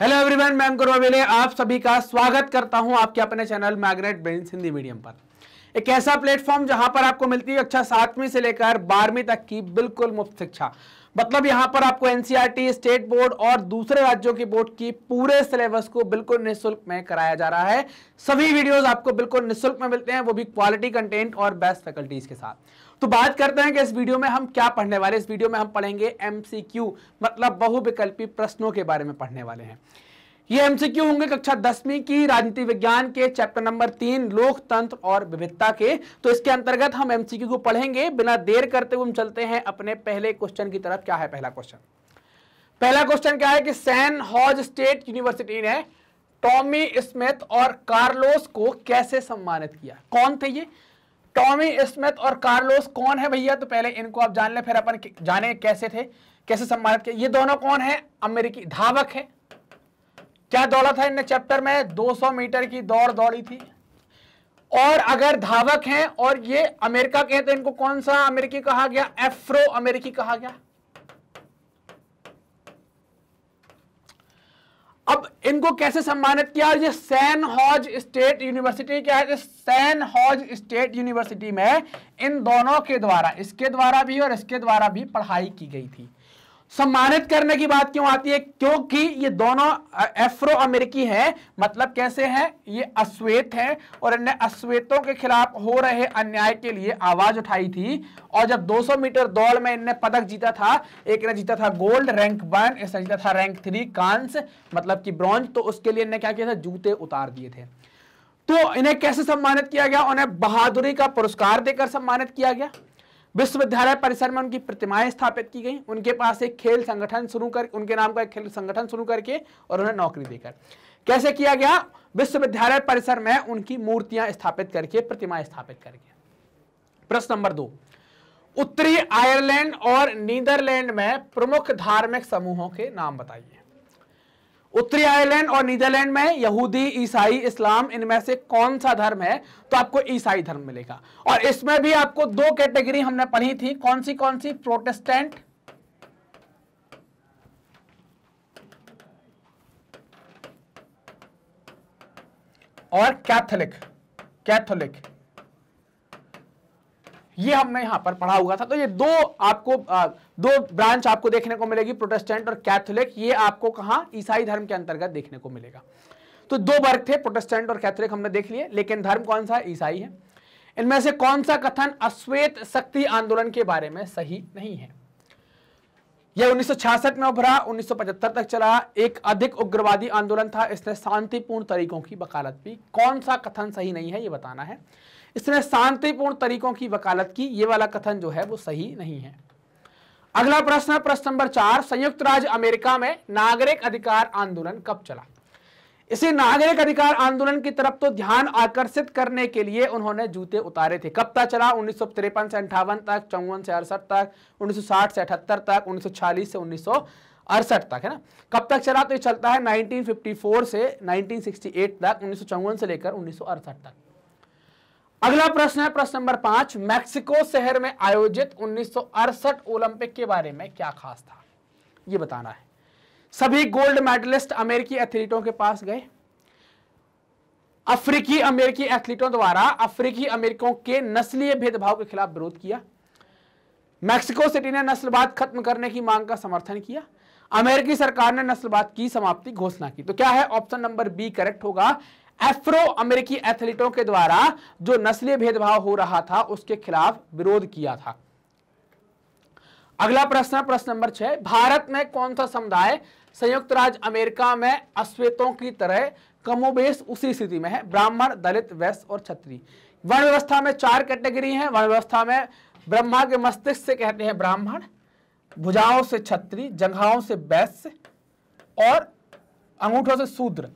hello everyone मैं अंकुर आप सभी का स्वागत करता हूं आपके अपने channel Magnet Brain Hindi medium पर एक ऐसा प्लेटफॉर्म जहां पर आपको मिलती है अच्छा सातवीं से लेकर बारहवीं तक की बिल्कुल मुफ्त शिक्षा मतलब यहां पर आपको एनसीईआरटी स्टेट बोर्ड और दूसरे राज्यों की बोर्ड की पूरे सिलेबस को बिल्कुल निःशुल्क में कराया जा रहा है सभी वीडियोस आपको बिल्कुल निःशुल्क में मिलते हैं वो भी क्वालिटी कंटेंट और बेस्ट फैकल्टीज के साथ तो बात करते हैं कि इस वीडियो में हम क्या पढ़ने वाले इस वीडियो में हम पढ़ेंगे एमसीक्यू मतलब बहुविकल्पी प्रश्नों के बारे में पढ़ने वाले हैं ये एमसीक्यू होंगे कक्षा दसवीं की राजनीति विज्ञान के चैप्टर नंबर तीन लोकतंत्र और विविधता के तो इसके अंतर्गत हम एमसीक्यू को पढ़ेंगे बिना देर करते हुए हम चलते हैं अपने पहले क्वेश्चन की तरफ क्या है पहला क्वेश्चन पहला क्वेश्चन क्या है कि सैन हॉज स्टेट यूनिवर्सिटी ने टॉमी स्मिथ और कार्लोस को कैसे सम्मानित किया कौन थे ये टॉमी स्मिथ और कार्लोस कौन है भैया तो पहले इनको आप जान ले फिर अपन जाने कैसे थे कैसे सम्मानित किया ये दोनों कौन है अमेरिकी धावक है क्या दौड़ा था इन चैप्टर में 200 मीटर की दौड़ दौड़ी थी और अगर धावक हैं और ये अमेरिका के हैं तो इनको कौन सा अमेरिकी कहा गया एफ्रो अमेरिकी कहा गया अब इनको कैसे सम्मानित किया ये सैन हॉज स्टेट यूनिवर्सिटी क्या है सैन हॉज स्टेट यूनिवर्सिटी में इन दोनों के द्वारा इसके द्वारा भी और इसके द्वारा भी पढ़ाई की गई थी सम्मानित करने की बात क्यों आती है क्योंकि ये दोनों एफ्रो अमेरिकी हैं मतलब कैसे हैं ये अश्वेत हैं और इन्हें अश्वेतों के खिलाफ हो रहे अन्याय के लिए आवाज उठाई थी और जब 200 मीटर दौड़ में इनने पदक जीता था एक ने जीता था गोल्ड रैंक वन इस जीता था रैंक थ्री कांस मतलब कि ब्रॉन्ज तो उसके लिए इन्हें क्या किया था जूते उतार दिए थे तो इन्हें कैसे सम्मानित किया गया उन्हें बहादुरी का पुरस्कार देकर सम्मानित किया गया विश्वविद्यालय परिसर में उनकी प्रतिमाएं स्थापित की गई उनके पास एक खेल संगठन शुरू कर उनके नाम का एक खेल संगठन शुरू करके और उन्हें नौकरी देकर कैसे किया गया विश्वविद्यालय परिसर में उनकी मूर्तियां स्थापित करके प्रतिमाएं स्थापित करके प्रश्न नंबर दो उत्तरी आयरलैंड और नीदरलैंड में प्रमुख धार्मिक समूहों के नाम बताइए उत्तरी आयरलैंड और नीदरलैंड में यहूदी ईसाई इस्लाम इनमें से कौन सा धर्म है तो आपको ईसाई धर्म मिलेगा और इसमें भी आपको दो कैटेगरी हमने पढ़ी थी कौन सी कौन सी प्रोटेस्टेंट और कैथोलिक कैथोलिक ये हमने यहां पर पढ़ा हुआ था तो ये दो आपको आ, दो ब्रांच आपको देखने को मिलेगी प्रोटेस्टेंट और कैथोलिक ये आपको कहा ईसाई धर्म के अंतर्गत देखने को मिलेगा तो दो वर्ग थे प्रोटेस्टेंट और कैथोलिक हमने देख लिए लेकिन धर्म कौन सा ईसाई है इनमें से कौन सा कथन अश्वेत शक्ति आंदोलन के बारे में सही नहीं है यह 1966 में उभरा 1975 तक चला एक अधिक उग्रवादी आंदोलन था इसने शांतिपूर्ण तरीकों की वकालत भी कौन सा कथन सही नहीं है यह बताना है इसने शांतिपूर्ण तरीकों की वकालत की ये वाला कथन जो है वो सही नहीं है अगला प्रश्न है प्रश्न नंबर चार संयुक्त राज्य अमेरिका में नागरिक अधिकार आंदोलन कब चला इसे नागरिक अधिकार आंदोलन की तरफ तो ध्यान आकर्षित करने के लिए उन्होंने जूते उतारे थे कब तक चला उन्नीस से अंठावन तक चौवन से अड़सठ तक उन्नीस से अठहत्तर तक उन्नीस से उन्नीस अड़सठ तक है ना कब तक चला तो ये चलता है 1954 से 1968 तक उन्नीस से लेकर उन्नीस तक अगला प्रश्न है प्रश्न नंबर पांच मैक्सिको शहर में आयोजित उन्नीस ओलंपिक के बारे में क्या खास था ये बताना है सभी गोल्ड मेडलिस्ट अमेरिकी एथलीटों के पास गए अफ्रीकी अमेरिकी एथलीटों द्वारा अफ्रीकी अमेरिकों के नस्लीय भेदभाव के खिलाफ विरोध किया मैक्सिको सिटी ने नस्लवाद खत्म करने की मांग का समर्थन किया अमेरिकी सरकार ने नस्लवाद की समाप्ति घोषणा की तो क्या है ऑप्शन नंबर बी करेक्ट होगा एफ्रो अमेरिकी एथलीटों के द्वारा जो नस्लीय भेदभाव हो रहा था उसके खिलाफ विरोध किया था अगला प्रश्न प्रश्न नंबर छह भारत में कौन सा समुदाय संयुक्त राज्य अमेरिका में अश्वेतों की तरह कमोबेश उसी स्थिति में है ब्राह्मण दलित वैश्य और छत्री वर्ण व्यवस्था में चार कैटेगरी है वर्ण व्यवस्था में ब्रह्मा के मस्तिष्क से कहते हैं ब्राह्मण भुजाओं से छत्री जंघाओं से वैश्य और अंगूठों से शूद्र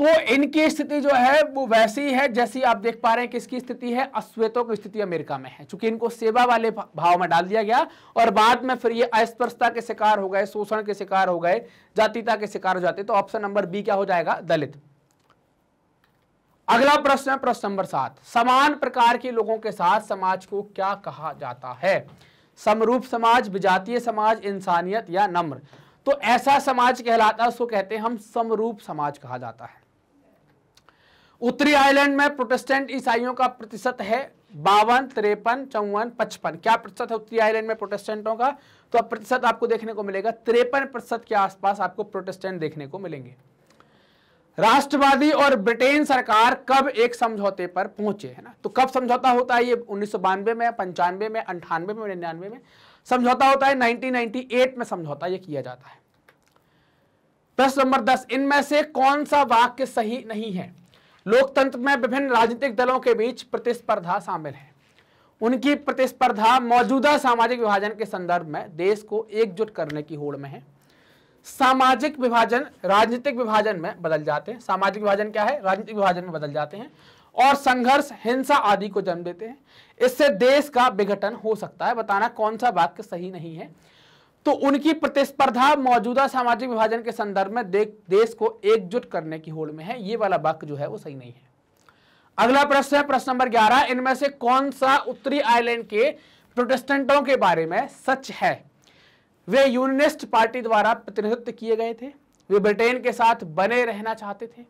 तो इनकी स्थिति जो है वो वैसी है जैसी आप देख पा रहे हैं किसकी स्थिति है अश्वेतों की स्थिति अमेरिका में है चूंकि इनको सेवा वाले भाव में डाल दिया गया और बाद में फिर ये अस्पर्शता के शिकार हो गए शोषण के शिकार हो गए जातिता के शिकार हो जाते तो ऑप्शन नंबर बी क्या हो जाएगा दलित अगला प्रश्न है प्रश्न नंबर सात समान प्रकार के लोगों के साथ समाज को क्या कहा जाता है समरूप समाज विजातीय समाज इंसानियत या नम्र तो ऐसा समाज कहलाता है उसको कहते हैं हम समरूप समाज कहा जाता है उत्तरी आयरलैंड में प्रोटेस्टेंट ईसाइयों का प्रतिशत है बावन तिरपन चौवन पचपन क्या प्रतिशत है उत्तरी आयरलैंड में प्रोटेस्टेंटों का तो अब प्रतिशत आपको देखने को मिलेगा तिरपन प्रतिशत के आसपास आपको प्रोटेस्टेंट देखने को मिलेंगे राष्ट्रवादी और ब्रिटेन सरकार कब एक समझौते पर पहुंचे है ना तो कब समझौता होता है ये उन्नीस में पंचानवे में अंठानवे में निन्यानवे में समझौता होता है 1998 में समझौता ये किया जाता है प्रश्न नंबर दस इनमें से कौन सा वाक्य सही नहीं है लोकतंत्र में विभिन्न राजनीतिक दलों के बीच प्रतिस्पर्धा शामिल है उनकी प्रतिस्पर्धा मौजूदा सामाजिक विभाजन के संदर्भ में देश को एकजुट करने की होड़ में है सामाजिक विभाजन राजनीतिक विभाजन में बदल जाते हैं सामाजिक विभाजन क्या है राजनीतिक विभाजन में बदल जाते हैं और संघर्ष हिंसा आदि को जन्म देते हैं इससे देश का विघटन हो सकता है बताना कौन सा वाक्य सही नहीं है तो उनकी प्रतिस्पर्धा मौजूदा सामाजिक विभाजन के संदर्भ में देश को एकजुट करने की होड़ में है ये वाला वाक्य जो है वो सही नहीं है अगला प्रश्न है प्रश्न नंबर 11 इनमें से कौन सा उत्तरी आयरलैंड के प्रोटेस्टेंटों के बारे में सच है वे यूनिस्ट पार्टी द्वारा प्रतिनिधित्व किए गए थे वे ब्रिटेन के साथ बने रहना चाहते थे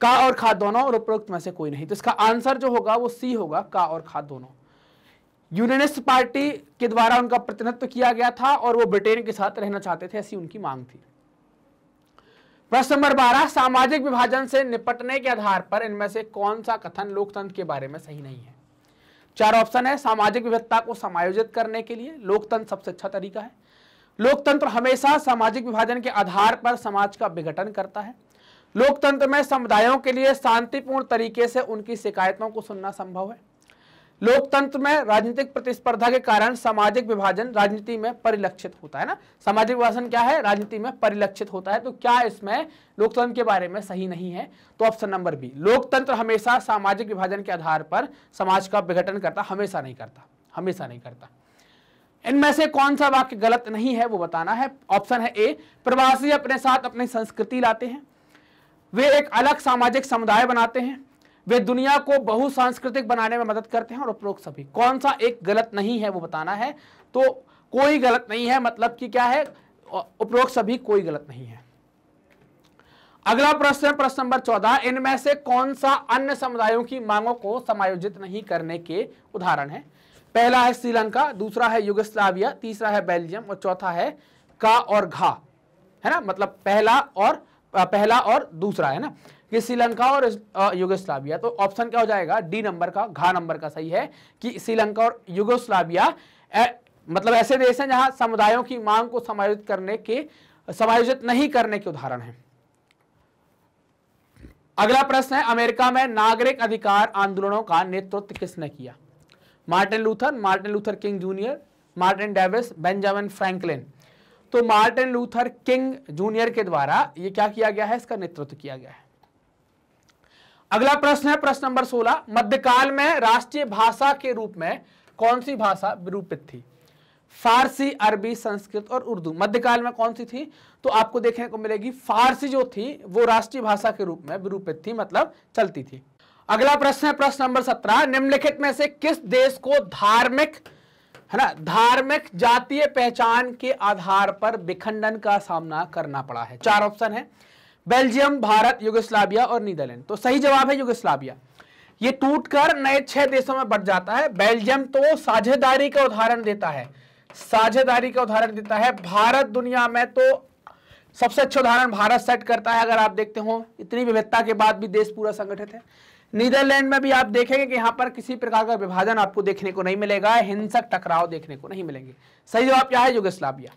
का और खा दोनों और उपरोक्त में से कोई नहीं तो इसका आंसर जो होगा वो सी होगा का और खा दोनों यूनियनिस्ट पार्टी के द्वारा उनका प्रतिनिधित्व किया गया था और वो ब्रिटेन के साथ रहना चाहते थे ऐसी उनकी मांग थी प्रश्न नंबर बारह सामाजिक विभाजन से निपटने के आधार पर इनमें से कौन सा कथन लोकतंत्र के बारे में सही नहीं है चार ऑप्शन है सामाजिक विविधता को समायोजित करने के लिए लोकतंत्र सबसे अच्छा तरीका है लोकतंत्र हमेशा सामाजिक विभाजन के आधार पर समाज का विघटन करता है लोकतंत्र में समुदायों के लिए शांतिपूर्ण तरीके से उनकी शिकायतों को सुनना संभव है लोकतंत्र में राजनीतिक प्रतिस्पर्धा के कारण सामाजिक विभाजन राजनीति में परिलक्षित होता है ना सामाजिक विभाजन क्या है राजनीति में परिलक्षित होता है तो क्या इसमें लोकतंत्र के बारे में सही नहीं है तो ऑप्शन नंबर बी लोकतंत्र हमेशा सामाजिक विभाजन के आधार पर समाज का विघटन करता हमेशा नहीं करता हमेशा नहीं करता इनमें से कौन सा वाक्य गलत नहीं है वो बताना है ऑप्शन है ए प्रवासी अपने साथ अपनी संस्कृति लाते हैं वे एक अलग सामाजिक समुदाय बनाते हैं वे दुनिया को बहुसांस्कृतिक बनाने में मदद करते हैं और उपरोक्त सभी कौन सा एक गलत नहीं है वो बताना है तो कोई गलत नहीं है मतलब कि क्या है उपरोक्त सभी कोई गलत नहीं है अगला प्रश्न है प्रश्न नंबर चौदह इनमें से कौन सा अन्य समुदायों की मांगों को समायोजित नहीं करने के उदाहरण है पहला है श्रीलंका दूसरा है युगस्लाविया तीसरा है बेल्जियम और चौथा है का और घा है ना मतलब पहला और पहला और दूसरा है ना कि श्रीलंका और युगोस्लाविया तो ऑप्शन क्या हो जाएगा डी नंबर का घा नंबर का सही है कि श्रीलंका और युगोस्लाविया मतलब ऐसे देश हैं जहां समुदायों की मांग को समायोजित करने के समायोजित नहीं करने के उदाहरण हैं अगला प्रश्न है अमेरिका में नागरिक अधिकार आंदोलनों का नेतृत्व किसने किया Martin Luther Martin Luther King Junior Martin Davis Benjamin Franklin तो मार्टिन लूथर किंग जूनियर के द्वारा ये क्या किया गया है इसका नेतृत्व किया गया है अगला प्रश्न है प्रश्न नंबर 16 मध्यकाल में राष्ट्रीय भाषा के रूप में कौन सी भाषा विरूपित थी फारसी अरबी संस्कृत और उर्दू मध्यकाल में कौन सी थी तो आपको देखने को मिलेगी फारसी जो थी वो राष्ट्रीय भाषा के रूप में विरूपित थी मतलब चलती थी अगला प्रश्न है प्रश्न नंबर सत्रह निम्नलिखित में से किस देश को धार्मिक है ना धार्मिक जातीय पहचान के आधार पर विखंडन का सामना करना पड़ा है चार ऑप्शन है बेल्जियम भारत युगोस्लाविया और नीदरलैंड तो सही जवाब है युगोस्लाविया ये टूटकर नए छह देशों में बढ़ जाता है बेल्जियम तो साझेदारी का उदाहरण देता है साझेदारी का उदाहरण देता है भारत दुनिया में तो सबसे अच्छा उदाहरण भारत सेट करता है अगर आप देखते हो इतनी विविधता के बाद भी देश पूरा संगठित है नीदरलैंड में भी आप देखेंगे कि यहाँ पर किसी प्रकार का विभाजन आपको देखने को नहीं मिलेगा हिंसक टकराव देखने को नहीं मिलेंगे सही जवाब क्या है युगोस्लाविया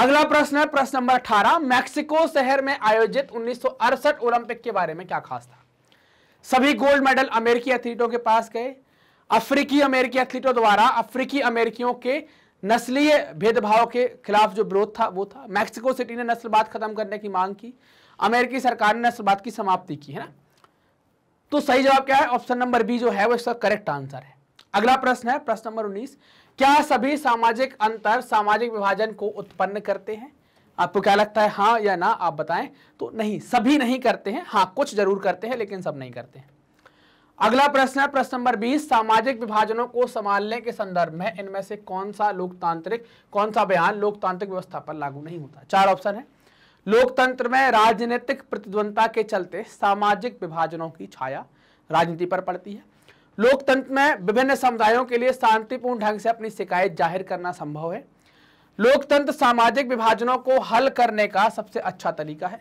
अगला प्रश्न है प्रश्न नंबर 18 मैक्सिको शहर में आयोजित उन्नीस ओलंपिक के बारे में क्या खास था सभी गोल्ड मेडल अमेरिकी एथलीटों के पास गए अफ्रीकी अमेरिकी एथलीटों द्वारा अफ्रीकी अमेरिकियों के नस्लीय भेदभाव के खिलाफ जो विरोध था वो था मैक्सिको सिटी ने नस्लवाद खत्म करने की मांग की अमेरिकी सरकार ने नस्लवाद की समाप्ति की है ना तो सही जवाब क्या है ऑप्शन नंबर बी जो है वो इसका करेक्ट आंसर है अगला प्रश्न है प्रश्न नंबर उन्नीस क्या सभी सामाजिक अंतर सामाजिक विभाजन को उत्पन्न करते हैं आपको क्या लगता है हाँ या ना आप बताएं तो नहीं सभी नहीं करते हैं हाँ कुछ जरूर करते हैं लेकिन सब नहीं करते हैं अगला प्रश्न है प्रश्न नंबर बीस सामाजिक विभाजनों को संभालने के संदर्भ में इनमें से कौन सा लोकतांत्रिक कौन सा बयान लोकतांत्रिक व्यवस्था पर लागू नहीं होता चार ऑप्शन है लोकतंत्र में राजनीतिक प्रतिद्वंदता के चलते सामाजिक विभाजनों की छाया राजनीति पर पड़ती है लोकतंत्र में विभिन्न समुदायों के लिए शांतिपूर्ण ढंग से अपनी शिकायत जाहिर करना संभव है लोकतंत्र सामाजिक विभाजनों को हल करने का सबसे अच्छा तरीका है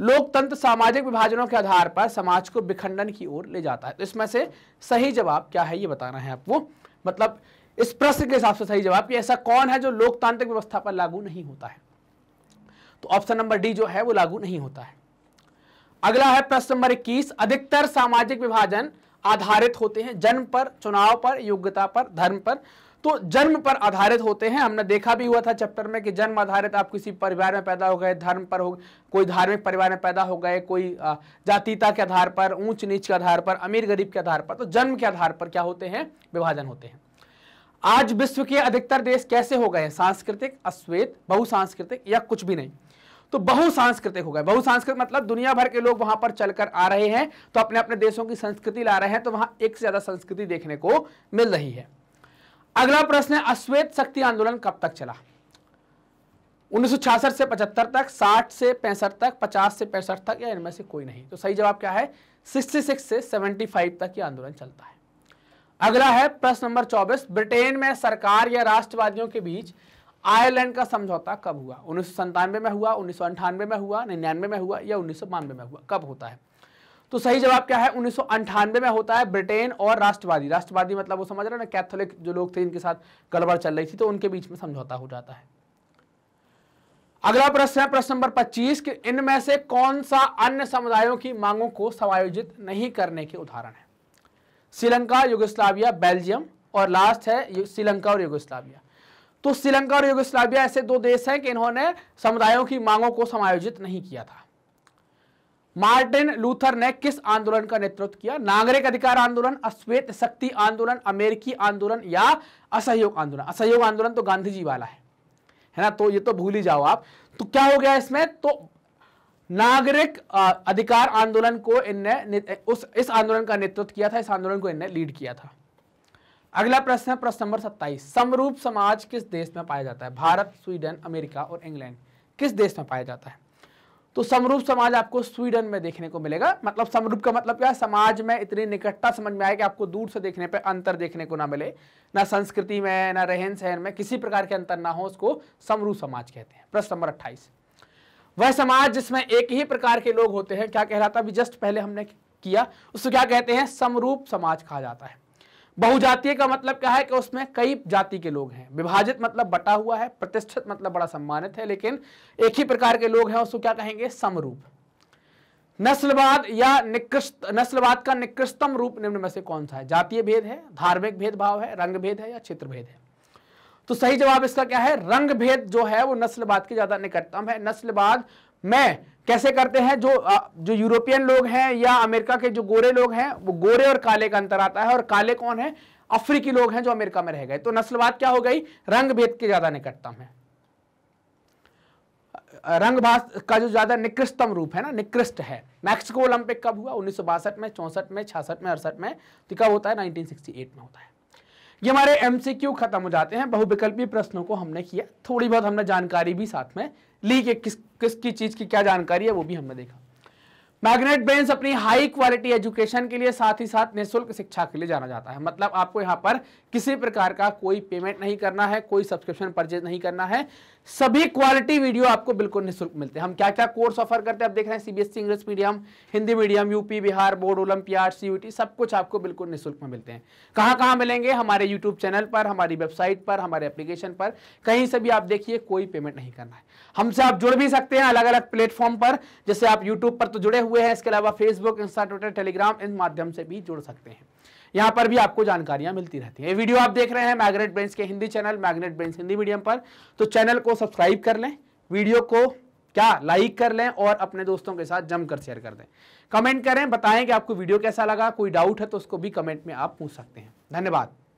लोकतंत्र सामाजिक विभाजनों के आधार पर समाज को विखंडन की ओर ले जाता है तो इसमें से सही जवाब क्या है ये बताना है आपको मतलब इस प्रश्न के हिसाब से सही जवाब कि ऐसा कौन है जो लोकतांत्रिक व्यवस्था पर लागू नहीं होता है तो ऑप्शन नंबर डी जो है वो लागू नहीं होता है अगला है प्रश्न नंबर इक्कीस अधिकतर सामाजिक विभाजन आधारित होते हैं जन्म पर चुनाव पर योग्यता पर धर्म पर तो जन्म पर आधारित होते हैं हमने देखा भी हुआ था चैप्टर में कि जन्म आधारित आप किसी परिवार में पैदा हो गए धर्म पर हो कोई धार्मिक परिवार में पैदा हो गए कोई जातीता के आधार पर ऊंच नीच के आधार पर अमीर गरीब के आधार पर तो जन्म के आधार पर क्या होते हैं विभाजन होते हैं आज विश्व के अधिकतर देश कैसे हो गए सांस्कृतिक अश्वेत बहुसांस्कृतिक या कुछ भी नहीं तो बहुसांस्कृतिक हो गए बहुसांस्कृतिक मतलब दुनिया भर के लोग वहां पर चलकर आ रहे हैं तो अपने अपने देशों की संस्कृति ला रहे हैं तो वहां एक से ज्यादा संस्कृति देखने को मिल रही है अगला प्रश्न है अश्वेत शक्ति आंदोलन कब तक चला उन्नीस से 75 तक 60 से पैंसठ तक 50 से पैंसठ तक या इनमें से कोई नहीं तो सही जवाब क्या है 66 से 75 तक ये आंदोलन चलता है अगला है प्रश्न नंबर 24 ब्रिटेन में सरकार या राष्ट्रवादियों के बीच आयरलैंड का समझौता कब हुआ उन्नीस में हुआ उन्नीस में हुआ निन्यानवे में हुआ या उन्नीस में हुआ कब होता है तो सही जवाब क्या है उन्नीस में होता है ब्रिटेन और राष्ट्रवादी राष्ट्रवादी मतलब वो समझ रहे ना कैथोलिक जो लोग थे इनके साथ गड़बड़ चल रही थी तो उनके बीच में समझौता हो जाता है अगला प्रश्न है प्रश्न नंबर 25 कि इनमें से कौन सा अन्य समुदायों की मांगों को समायोजित नहीं करने के उदाहरण है श्रीलंका युगोस्लाविया बेल्जियम और लास्ट है श्रीलंका और युगोस्लाविया तो श्रीलंका और यूगोस्लाविया ऐसे दो देश हैं कि इन्होंने समुदायों की मांगों को समायोजित नहीं किया था मार्टिन लूथर ने किस आंदोलन का नेतृत्व किया नागरिक अधिकार आंदोलन अश्वेत शक्ति आंदोलन अमेरिकी आंदोलन या असहयोग आंदोलन असहयोग आंदोलन तो गांधी जी वाला है है ना तो ये तो भूल ही जाओ आप तो क्या हो गया इसमें तो नागरिक अधिकार आंदोलन को इनने उस इस आंदोलन का नेतृत्व किया था इस आंदोलन को इनने लीड किया था अगला प्रश्न है प्रश्न नंबर सत्ताईस समरूप समाज किस देश में पाया जाता है भारत स्वीडन अमेरिका और इंग्लैंड किस देश में पाया जाता है तो समरूप समाज आपको स्वीडन में देखने को मिलेगा मतलब समरूप का मतलब क्या समाज में इतनी निकटता समझ में आए कि आपको दूर से देखने पर अंतर देखने को ना मिले ना संस्कृति में ना रहन सहन में किसी प्रकार के अंतर ना हो उसको समरूप समाज कहते हैं प्रश्न नंबर अट्ठाईस वह समाज जिसमें एक ही प्रकार के लोग होते हैं क्या कहलाता अभी जस्ट पहले हमने किया उसको क्या कहते हैं समरूप समाज कहा जाता है बहुजातीय का मतलब क्या है कि उसमें कई जाति के लोग हैं विभाजित मतलब बटा हुआ है प्रतिष्ठित मतलब बड़ा सम्मानित है लेकिन एक ही प्रकार के लोग हैं उसको क्या कहेंगे समरूप नस्लवाद या निकृष्ट नस्लवाद का निकृष्टतम रूप निम्न में से कौन सा है जातीय भेद है धार्मिक भेदभाव है रंग भेद है या क्षेत्र भेद है तो सही जवाब इसका क्या है रंग भेद जो है वो नस्लवाद के ज्यादा निकटतम है नस्लवाद में कैसे करते हैं जो जो यूरोपियन लोग हैं या अमेरिका के जो गोरे लोग हैं वो गोरे और काले का अंतर आता है और काले कौन है अफ्रीकी लोग हैं जो अमेरिका में रह गए तो नस्लवाद क्या हो गई रंग भेद के ज्यादा निकटतम है रंग भाष का जो ज्यादा निकृष्टतम रूप है ना निकृष्ट है मैक्सिको ओलंपिक कब हुआ उन्नीस में चौसठ में छियासठ में अड़सठ में तो कब होता है नाइनटीन में होता है ये हमारे एमसीक्यू खत्म हो जाते हैं बहुविकल्पी प्रश्नों को हमने किया थोड़ी बहुत हमने जानकारी भी साथ में ली कि किस किसकी चीज की क्या जानकारी है वो भी हमने देखा मैग्नेट ब्रेन्स अपनी हाई क्वालिटी एजुकेशन के लिए साथ ही साथ निःशुल्क शिक्षा के लिए जाना जाता है मतलब आपको यहाँ पर किसी प्रकार का कोई पेमेंट नहीं करना है कोई सब्सक्रिप्शन परचेज नहीं करना है सभी क्वालिटी वीडियो आपको बिल्कुल निःशुल्क मिलते हैं हम क्या क्या कोर्स ऑफर करते हैं आप देख रहे हैं CBSE English medium Hindi medium UP Bihar board olympiad CUET सब कुछ आपको बिल्कुल निःशुल्क में मिलते हैं कहाँ कहाँ मिलेंगे हमारे यूट्यूब चैनल पर हमारी वेबसाइट पर हमारे एप्लीकेशन पर कहीं से भी आप देखिए कोई पेमेंट नहीं करना है हमसे आप जुड़ भी सकते हैं अलग अलग प्लेटफॉर्म पर जैसे आप यूट्यूब पर तो जुड़े हुए हैं इसके अलावा फेसबुक इंस्टा ट्विटर टेलीग्राम इन माध्यम से भी जुड़ सकते हैं यहाँ पर भी आपको जानकारियां मिलती रहती हैं वीडियो आप देख रहे हैं मैग्नेट ब्रेंस के Hindi channel Magnet Brains Hindi medium पर तो चैनल को सब्सक्राइब कर लें वीडियो को क्या लाइक कर लें और अपने दोस्तों के साथ जमकर शेयर कर दें कमेंट करें बताएं कि आपको वीडियो कैसा लगा कोई डाउट है तो उसको भी कमेंट में आप पूछ सकते हैं धन्यवाद